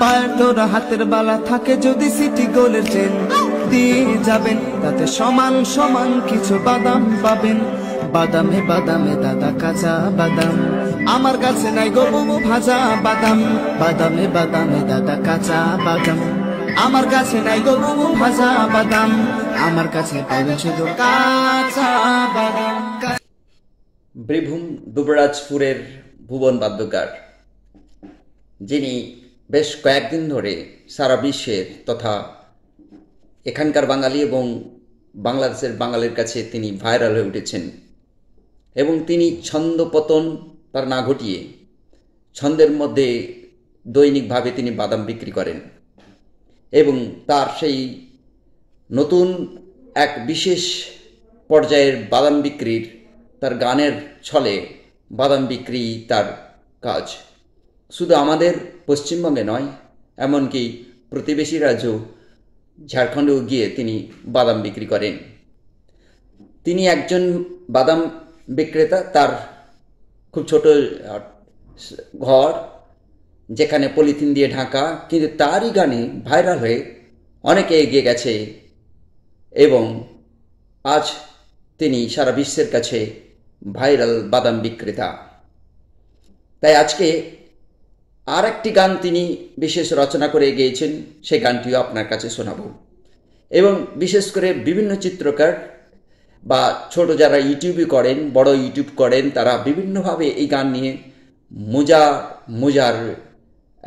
পায়ের হাতের বালা থাকে যদি সিটি গোলের চেন দিয়ে যাবেন তাতে সমান সমান কিছু বাদাম পাবেন বাদামে বাদামে দাদা কাঁচা বাদাম আমার কাছে নাই গোবু ভাজা বাদাম বাদামে বাদামে দাদা কাঁচা বাদাম আমার কাছে নাই গোবু ভাজা বাদাম আমার কাছে পাবেন শুধু কাঁচা বাদাম বীরভূম ডুবরাজপুরের ভুবন বাদ্যকার যিনি বেশ কয়েকদিন ধরে সারা বিশ্বের তথা এখানকার বাঙালি এবং বাংলাদেশের বাঙালির কাছে তিনি ভাইরাল হয়ে উঠেছেন এবং তিনি ছন্দপতন তার না ঘটিয়ে ছন্দের মধ্যে দৈনিকভাবে তিনি বাদাম বিক্রি করেন এবং তার সেই নতুন এক বিশেষ পর্যায়ের বাদাম বিক্রির তার গানের ছলে বাদাম বিক্রি তার কাজ শুধু আমাদের পশ্চিমবঙ্গে নয় এমনকি প্রতিবেশী রাজ্য ঝাড়খণ্ডেও গিয়ে তিনি বাদাম বিক্রি করেন তিনি একজন বাদাম বিক্রেতা তার খুব ছোট ঘর যেখানে পলিথিন দিয়ে ঢাকা কিন্তু তারই গানে ভাইরাল হয়ে অনেকে এগিয়ে গেছে এবং আজ তিনি সারা বিশ্বের কাছে ভাইরাল বাদাম বিক্রেতা তাই আজকে আর একটি গান তিনি বিশেষ রচনা করে গিয়েছেন সেই গানটিও আপনার কাছে শোনাব এবং বিশেষ করে বিভিন্ন চিত্রকার বা ছোট যারা ইউটিউবই করেন বড় ইউটিউব করেন তারা বিভিন্নভাবে এই গান নিয়ে মোজা মোজার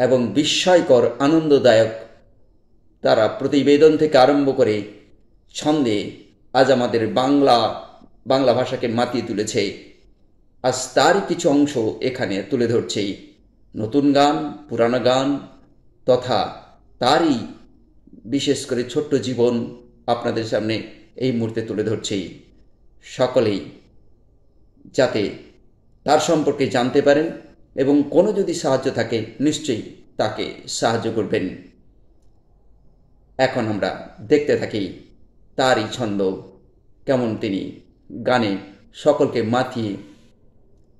এবং বিস্ময়কর আনন্দদায়ক তারা প্রতিবেদন থেকে আরম্ভ করে ছন্দে আজ আমাদের বাংলা বাংলা ভাষাকে মাতিয়ে তুলেছে আজ তারই কিছু অংশ এখানে তুলে ধরছেই নতুন গান পুরানো গান তথা তারই বিশেষ করে ছোট্ট জীবন আপনাদের সামনে এই মুহূর্তে তুলে ধরছি সকলেই যাতে তার সম্পর্কে জানতে পারেন এবং কোনো যদি সাহায্য থাকে নিশ্চয়ই তাকে সাহায্য করবেন এখন আমরা দেখতে থাকি তারই ছন্দ কেমন তিনি গানে সকলকে মাতিয়ে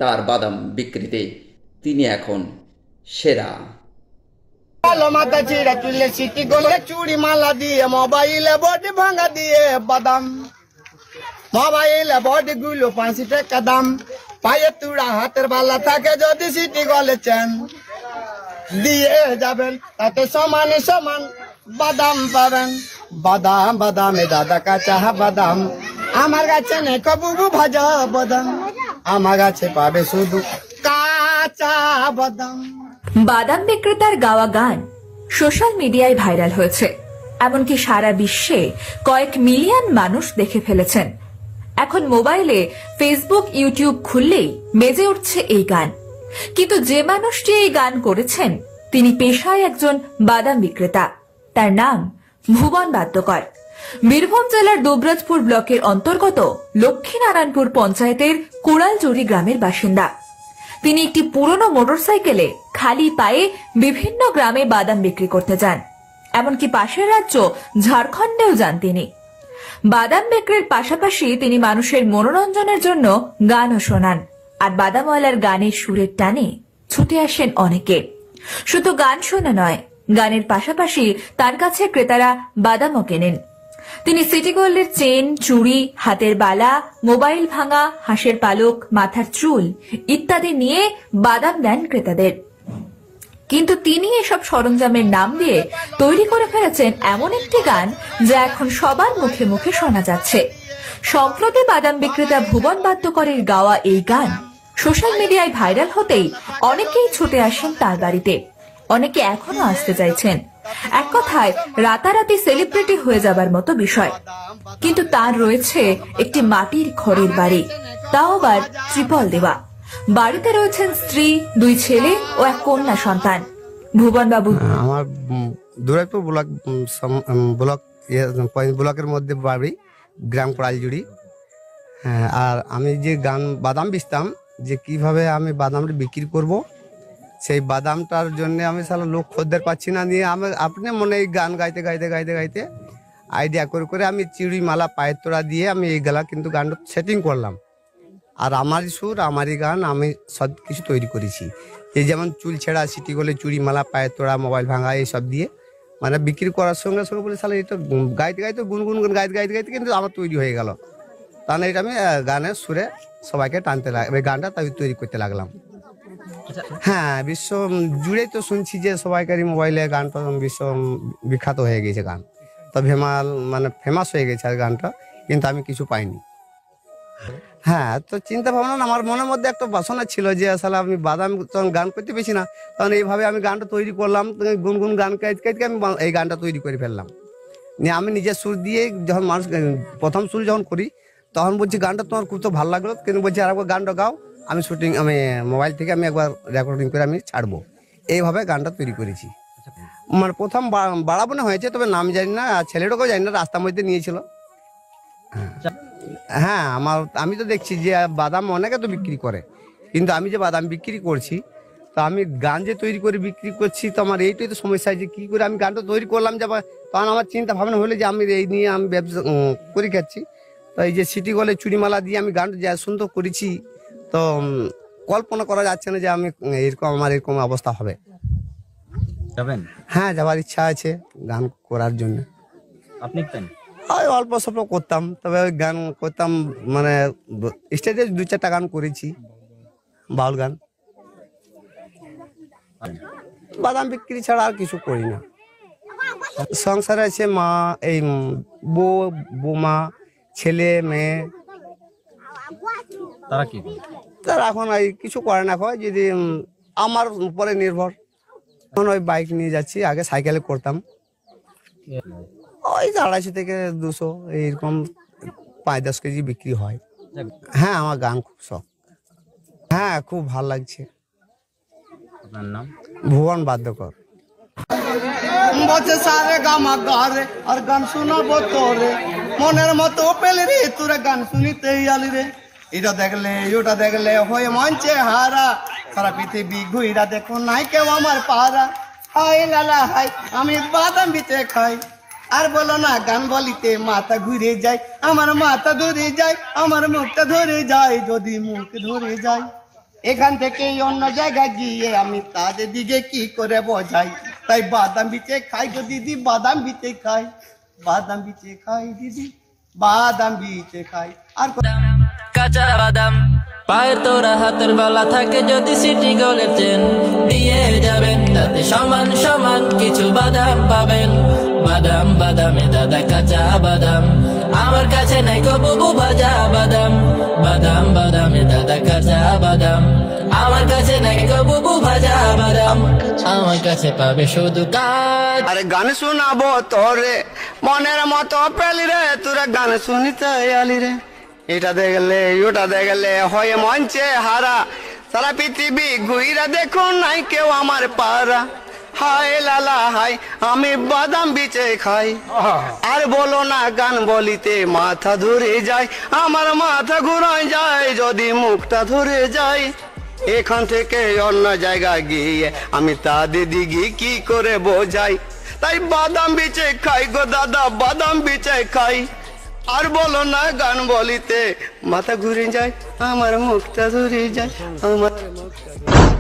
তার বাদাম বিক্রিতে তিনি এখন সেরা মাথা সিটি চুড়ি মালা দিয়ে বডি দিয়ে বাদাম দাম পায়ে হাতের বালা থাকে যদি সিটি গলে চেন দিয়ে যাবেন তাতে সমান বাদাম পাবেন বাদাম বাদামে দাদা বাদাম আমার গাছে ভাজা বাদাম আমার গাছে পাবে শুধু কাঁচা বাদাম বাদাম বিক্রেতার গাওয়া গান সোশ্যাল মিডিয়ায় ভাইরাল হয়েছে এমনকি সারা বিশ্বে কয়েক মিলিয়ন মানুষ দেখে ফেলেছেন এখন মোবাইলে ফেসবুক ইউটিউব খুললেই বেজে উঠছে এই গান কিন্তু যে মানুষটি এই গান করেছেন তিনি পেশায় একজন বাদাম বিক্রেতা তার নাম ভুবন বাদ্যকর বীরভূম জেলার দুবরাজপুর ব্লকের অন্তর্গত লক্ষ্মীনারায়ণপুর পঞ্চায়েতের কোড়ালজুড়ি গ্রামের বাসিন্দা তিনি একটি পুরনো মোটরসাইকেলে খালি পায়ে বিভিন্ন গ্রামে বাদাম বিক্রি করতে যান এমনকি পাশের রাজ্য ঝাড়খণ্ডেও যান তিনি বাদাম বিক্রির পাশাপাশি তিনি মানুষের মনোরঞ্জনের জন্য গানও শোনান আর বাদামওয়ালার গানের সুরের টানে ছুটে আসেন অনেকে শুধু গান শোনা নয় গানের পাশাপাশি তার কাছে ক্রেতারা বাদামও কেনেন তিনি সিটি গোল্ডের চেন চুড়ি হাতের বালা মোবাইল ভাঙা হাঁসের পালক মাথার চুল ইত্যাদি নিয়ে বাদাম দেন ক্রেতাদের কিন্তু তিনি এসব সরঞ্জামের নাম দিয়ে তৈরি করে ফেলেছেন এমন একটি গান যা এখন সবার মুখে মুখে শোনা যাচ্ছে সম্প্রতি বাদাম বিক্রেতা ভুবন বাদ্যকরের গাওয়া এই গান সোশ্যাল মিডিয়ায় ভাইরাল হতেই অনেকেই ছুটে আসেন তার বাড়িতে অনেকে এখনো আসতে চাইছেন এক কথায় রাতারাতি সেলিব্রিটি হয়ে যাবার মতো বিষয় কিন্তু তার রয়েছে একটি মাটির খড়ের বাড়ি তাও আবার ত্রিপল দেওয়া বাড়িতে রয়েছেন স্ত্রী দুই ছেলে ও এক কন্যা সন্তান ভুবনবাবু আমার দুরাইপুর ব্লক ব্লক ইয়ে, ব্লকের মধ্যে বাড়ি গ্রাম হ্যাঁ আর আমি যে গান বাদাম বিচতাম যে কিভাবে আমি বাদামটা বিক্রি করব সেই বাদামটার জন্য আমি সাল লোক খদ্দের পাচ্ছি না নিয়ে আমি আপনি মনে এই গান গাইতে গাইতে গাইতে গাইতে আইডিয়া করে করে আমি চিড়ি মালা পায়ের তোড়া দিয়ে আমি এই গেলা কিন্তু গানটা সেটিং করলাম আর আমারই সুর আমারই গান আমি সব কিছু তৈরি করেছি এই যেমন চুল ছেঁড়া সিটি গোলে চুড়ি মালা পায়ের তোড়া মোবাইল ভাঙা এইসব দিয়ে মানে বিক্রি করার সঙ্গে সঙ্গে বলে সালে এটা গাইতে গাইতে গুনগুন গুন গাইতে গাইতে গাইতে কিন্তু আমার তৈরি হয়ে গেল তাহলে এটা আমি গানের সুরে সবাইকে টানতে লাগ গানটা তৈরি করতে লাগলাম হ্যাঁ বিশ্ব জুড়ে তো শুনছি যে সবাইকারই মোবাইলে গানটা বিশ্ব বিখ্যাত হয়ে গেছে গান তো ফেমাল মানে ফেমাস হয়ে গেছে আর গানটা কিন্তু আমি কিছু পাইনি হ্যাঁ তো চিন্তা ভাবনা আমার মনের মধ্যে একটা বাসনা ছিল যে আসলে আমি বাদাম তখন গান করতে পেরেছি না তখন এইভাবে আমি গানটা তৈরি করলাম গুনগুন গান কাইতে কাইতে আমি এই গানটা তৈরি করে ফেললাম নিয়ে আমি নিজের সুর দিয়ে যখন মানুষ প্রথম সুর যখন করি তখন বলছি গানটা তোমার খুব তো ভালো লাগলো কিন্তু বলছি আর একবার গানটা গাও আমি শুটিং আমি মোবাইল থেকে আমি একবার রেকর্ডিং করে আমি ছাড়বো এইভাবে গানটা তৈরি করেছি মানে প্রথম না হয়েছে তবে নাম জানি না আর ছেলেটাকেও জানি না রাস্তার মধ্যে নিয়েছিল হ্যাঁ আমার আমি তো দেখছি যে বাদাম অনেকে তো বিক্রি করে কিন্তু আমি যে বাদাম বিক্রি করছি তো আমি গান যে তৈরি করে বিক্রি করছি তো আমার এইটাই তো সমস্যা যে কী করে আমি গানটা তৈরি করলাম যে তখন আমার চিন্তা ভাবনা হলে যে আমি এই নিয়ে আমি ব্যবসা করে খাচ্ছি তো এই যে সিটি গলে চুরিমালা দিয়ে আমি গানটা যা সুন্দর করেছি তো কল্পনা করা যাচ্ছে না যে আমি এরকম আমার এরকম অবস্থা হবে যাবেন হ্যাঁ যাওয়ার ইচ্ছা আছে গান করার জন্য আপনি ওই অল্প স্বল্প করতাম তবে ওই গান করতাম মানে স্টেজে দু চারটা গান করেছি বাউল গান বাদাম বিক্রি ছাড়া আর কিছু করি না সংসারে আছে মা এই বউ বৌমা ছেলে মেয়ে তারা কি তারা এখন ওই কিছু করে না হয় যদি আমার উপরে নির্ভর এখন ওই বাইক নিয়ে যাচ্ছি আগে সাইকেলে করতাম ওই আড়াইশো থেকে দুশো এইরকম পাঁচ দশ কেজি বিক্রি হয় হ্যাঁ আমার গান খুব শখ হ্যাঁ খুব ভাল লাগছে ভুবন বাদ্যকর বলছে সারে গামা গারে আর গান শোনাবো তোরে মনের মতো পেলে রে তোরে গান শুনিতেই আলি রে এটা দেখলে ওটা দেখলে হয়ে মঞ্চে হারা সারা পৃথিবী ঘুইরা দেখো নাই কেউ আমার পাহারা হাই লালা হাই আমি বাদাম বিচে খাই আর বলো না গান বলিতে মাথা ঘুরে যায় আমার মাথা ধরে যায় আমার মুখটা ধরে যায় যদি মুখ ধরে যায় এখান থেকে অন্য জায়গায় গিয়ে আমি তাদের দিকে কি করে বোঝাই তাই বাদাম বিচে খাই গো দিদি বাদাম বিচে খাই বাদাম বিচে খাই দিদি বাদাম বিচে খাই আর কাঁচা বাদাম পায়ের তোরা হাতের বালা থাকে যদি সিটি গোলের চেন দিয়ে যাবেন তাতে সমান সমান কিছু বাদাম পাবেন বাদাম বাদামে দাদা কাঁচা বাদাম আমার কাছে নাই কবু ভাজা বাদাম বাদাম বাদামে দাদা কাঁচা বাদাম আমার কাছে নাই কবু ভাজা বাদাম আমার কাছে পাবে শুধু কাজ আরে গান শোনাবো তোরে মনের মতো পেলি রে তোরা গান শুনিতে আলি রে এটা দেখলে ওটা দেখলে হয়ে মঞ্চে হারা সারা পৃথিবী ঘুইরা দেখুন নাই কেউ আমার পারা হায় লালা হাই আমি বাদাম বিচে খাই আর বলো না গান বলিতে মাথা ধরে যায় আমার মাথা ঘুরায় যায় যদি মুখটা ধরে যায় এখান থেকে অন্য জায়গায় গিয়ে আমি তা দিদি গিয়ে কি করে বোঝাই তাই বাদাম বিচে খাই গো দাদা বাদাম বিচে খাই আর বলো না গান বলিতে মাথা ঘুরে যায় আমার মুখটা ধরে যায় আমার মুখটা